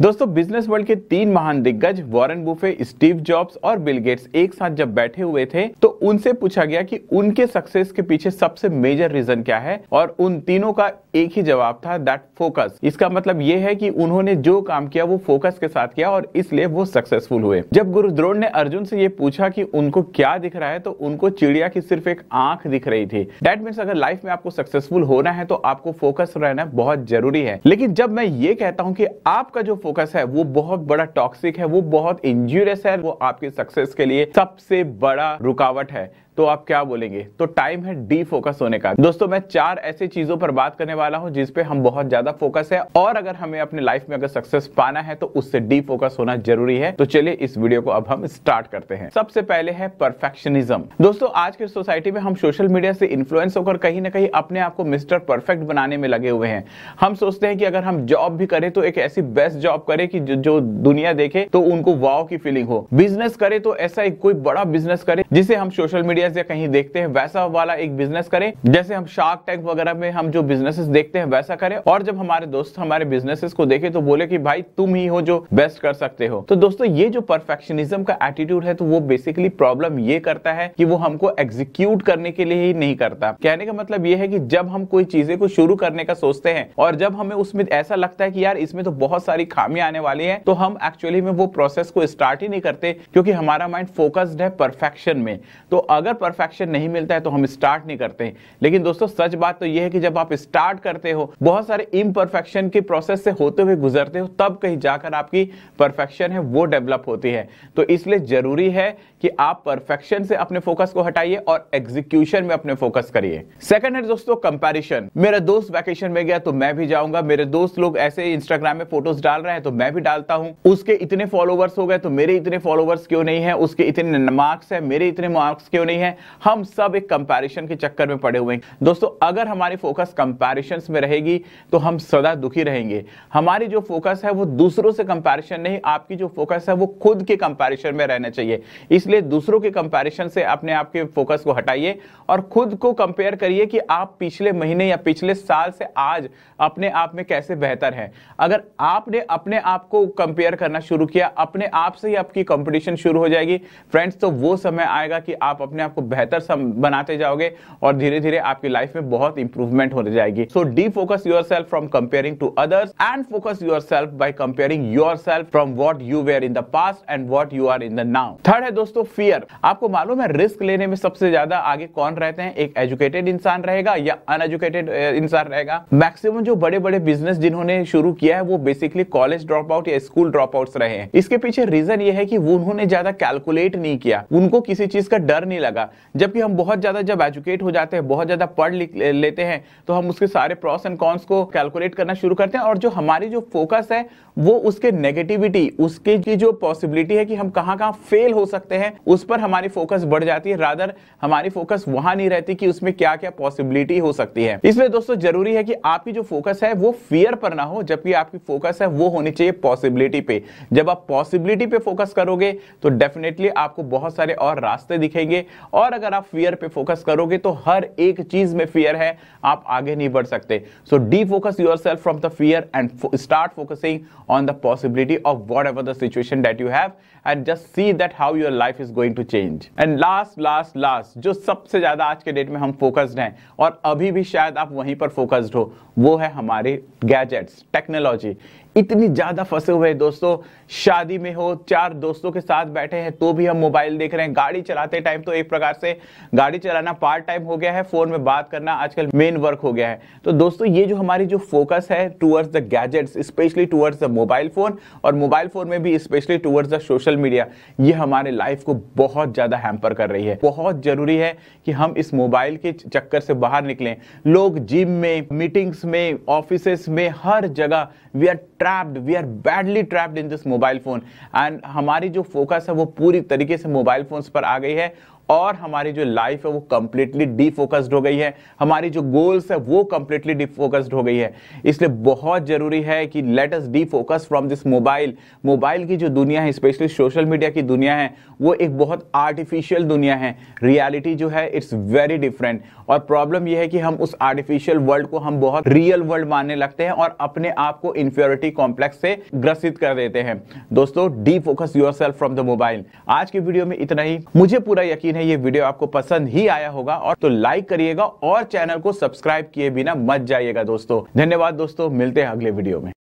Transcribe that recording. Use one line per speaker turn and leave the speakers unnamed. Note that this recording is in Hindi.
दोस्तों बिजनेस वर्ल्ड के तीन महान दिग्गज वॉरेन बुफे स्टीव जॉब्स और बिल गेट्स एक साथ जब बैठे हुए थे तो उनसे पूछा गया कि उनके सक्सेस के पीछे सबसे मेजर रीजन क्या है और उन तीनों का एक ही जवाब था दैट फोकस इसका मतलब यह है कि उन्होंने जो काम किया वो फोकस के साथ किया और इसलिए वो सक्सेसफुल हुए जब गुरु द्रोण ने अर्जुन से ये पूछा कि उनको क्या दिख रहा है तो उनको चिड़िया की सिर्फ एक आंख दिख रही थी डेट मीन अगर लाइफ में आपको सक्सेसफुल होना है तो आपको फोकस रहना बहुत जरूरी है लेकिन जब मैं ये कहता हूँ कि आपका जो फोकस है वो बहुत बड़ा टॉक्सिक है वो बहुत इंजूरियस है वो आपके सक्सेस के लिए सबसे बड़ा रुकावट है तो आप क्या बोलेंगे तो टाइम है डी फोकस होने का दोस्तों मैं चार ऐसी चीजों पर बात करने वाला हूं जिसपे हम बहुत ज्यादा फोकस है और अगर हमें अपने लाइफ में अगर सक्सेस पाना है तो उससे डी फोकस होना जरूरी है तो चलिए इस वीडियो को अब हम स्टार्ट करते हैं सबसे पहले है परफेक्शनिज्म दोस्तों आज की सोसाइटी में हम सोशल मीडिया से इन्फ्लुएंस होकर कहीं ना कहीं अपने आप को मिस्टर परफेक्ट बनाने में लगे हुए हैं हम सोचते हैं कि अगर हम जॉब भी करें तो एक ऐसी बेस्ट जॉब करें कि जो, जो दुनिया देखे तो उनको वाव की फीलिंग हो बिजनेस करे तो ऐसा एक कोई बड़ा बिजनेस करे जिसे हम सोशल मीडिया बिजनेस या कहीं देखते हैं वैसा वाला एक बिजनेस करें जैसे हम शार्क टैंक वगैरह में हम जो बिजनेस देखते हैं वैसा करें और जब हमारे दोस्त हमारे बिजनेसेस को देखे तो बोले कि भाई तुम ही हो जो बेस्ट कर सकते हो तो दोस्तों ये जो परफेक्शनिज्म का एटीट्यूड है तो वो बेसिकली प्रॉब्लम ये करता है कि वो हमको एग्जीक्यूट करने के लिए ही नहीं करता कहने का मतलब ये है कि जब हम कोई चीजें को शुरू करने का सोचते हैं और जब हमें उसमें ऐसा लगता है कि यार इसमें तो बहुत सारी खामियां आने वाली है तो हम एक्चुअली में वो प्रोसेस को स्टार्ट ही नहीं करते क्योंकि हमारा माइंड फोकस्ड है परफेक्शन में तो अगर अगर परफेक्शन नहीं मिलता है तो हम स्टार्ट नहीं करते हैं लेकिन दोस्तों सच बात तो यह है कि जब आप स्टार्ट करते हो बहुत सारे इम्परफेक्शन के प्रोसेस से होते हुए गुजरते हो तब कहीं जाकर आपकी परफेक्शन है वो डेवलप होती है तो इसलिए जरूरी है कि आप परफेक्शन से अपने फोकस को हटाइए और एग्जीक्यूशन में अपने फोकस करिए सेकंड है दोस्तों कंपेरिशन मेरा दोस्त वैकेशन में गया तो मैं भी जाऊंगा मेरे दोस्त लोग ऐसे इंस्टाग्राम में फोटोज डाल रहे हैं तो मैं भी डालता हूं उसके इतने फॉलोवर्स हो गए तो मेरे इतने फॉलोवर्स क्यों नहीं है उसके इतने मार्क्स है मेरे इतने मार्क्स क्यों नहीं हैं हम सब एक कंपैरिजन के चक्कर में पड़े हुए हैं दोस्तों अगर हमारी फोकस कंपैरिजन में रहेगी तो हम सदा दुखी रहेंगे हमारी जो फोकस है वो दूसरों से कंपैरिजन नहीं आपकी जो फोकस है वो खुद के कंपैरिजन में रहना चाहिए इसलिए दूसरों के कंपैरिजन से अपने आप के फोकस को हटाइए और खुद को कंपेयर करिए कि आप पिछले महीने या पिछले साल से आज अपने आप में कैसे बेहतर है अगर आपने अपने आप को कंपेयर करना शुरू किया अपने आप से ही आपकी कंपटीशन शुरू हो जाएगी फ्रेंड्स तो वो समय आएगा कि आप अपने आप आप को बेहतर सम बनाते जाओगे और धीरे धीरे आपकी लाइफ में बहुत इंप्रूवमेंट होने जाएगी so defocus yourself from comparing to others and focus yourself by comparing yourself from what you were in the past and what you are in the now third है दोस्तों फियर आपको मालूम है रिस्क लेने में सबसे ज्यादा आगे कौन रहते हैं एक एजुकेटेड इंसान रहेगा या अनएजुकेटेड इंसान रहेगा मैक्सिमम जो बड़े बड़े बिजनेस जिन्होंने शुरू किया है वो बेसिकली कॉलेज ड्रॉप आउट या स्कूल ड्रॉप आउट रहे हैं इसके पीछे रीजन ये है कि वो उन्होंने ज्यादा कैलकुलेट नहीं किया उनको किसी चीज का डर नहीं लगा ज़्यादा जबकि हम बहुत ज़्यादा जब एजुकेट हो जाते हैं बहुत ज़्यादा पढ़ लिख लेते हैं तो हम उसके सारे प्रॉस एंड कॉन्स को कैलकुलेट करना शुरू करते हैं और जो हमारी जो फोकस है वो उसके नेगेटिविटी उसके की जो पॉसिबिलिटी है कि हम कहाँ कहाँ फेल हो सकते हैं उस पर हमारी फोकस बढ़ जाती है रादर हमारी फोकस वहां नहीं रहती कि उसमें क्या क्या पॉसिबिलिटी हो सकती है इसलिए दोस्तों जरूरी है कि आपकी जो फोकस है वो फियर पर ना हो जबकि आपकी फोकस है वो होनी चाहिए पॉसिबिलिटी पे जब आप पॉसिबिलिटी पे फोकस करोगे तो डेफिनेटली आपको बहुत सारे और रास्ते दिखेंगे और अगर आप फियर पे फोकस करोगे तो हर एक चीज में फियर है आप आगे नहीं बढ़ सकते so defocus yourself from the fear and start focusing on the possibility of whatever the situation that you have and just see that how your life is going to change and last last last जो सबसे ज्यादा आज के डेट में हम फोकस्ड हैं और अभी भी शायद आप वहीं पर फोकस्ड हो वो है हमारे गैजेट्स टेक्नोलॉजी इतनी ज्यादा फंसे हुए दोस्तों शादी में हो चार दोस्तों के साथ बैठे हैं तो भी हम मोबाइल देख रहे हैं गाड़ी चलाते टाइम तो एक प्रकार से गाड़ी चलाना पार्ट टाइम हो गया है फोन में बात करना आजकल मेन वर्क हो गया है तो दोस्तों ये जो हमारी जो फोकस है towards the gadgets specially towards the mobile phone और मोबाइल फोन में भी specially towards the social media ये हमारे लाइफ को बहुत ज्यादा हैम्पर कर रही है बहुत जरूरी है कि हम इस मोबाइल के चक्कर से बाहर निकलें लोग जिम में मीटिंग्स में ऑफिस में हर जगह we are trapped we are badly trapped in this mobile phone and हमारी जो फोकस है वो पूरी तरीके से मोबाइल फ़ोन्स पर आ गई है और हमारी जो लाइफ है वो कंप्लीटली डीफोकस्ड हो गई है हमारी जो गोल्स है वो कंप्लीटली डिफोकस्ड हो गई है इसलिए बहुत जरूरी है कि let us defocus from this mobile mobile की जो दुनिया है स्पेशली सोशल मीडिया की दुनिया है वो एक बहुत आर्टिफिशियल दुनिया है रियलिटी जो है इट्स वेरी डिफरेंट और प्रॉब्लम यह है कि हम उस आर्टिफिशियल वर्ल्ड को हम बहुत रियल वर्ल्ड मानने लगते हैं और अपने आप को इंफ्योरिटी कॉम्प्लेक्स से ग्रसित कर देते हैं दोस्तों defocus your from the mobile आज की वीडियो में इतना ही मुझे पूरा यकीन है है ये वीडियो आपको पसंद ही आया होगा और तो लाइक करिएगा और चैनल को सब्सक्राइब किए बिना मत जाइएगा दोस्तों धन्यवाद दोस्तों मिलते हैं अगले वीडियो में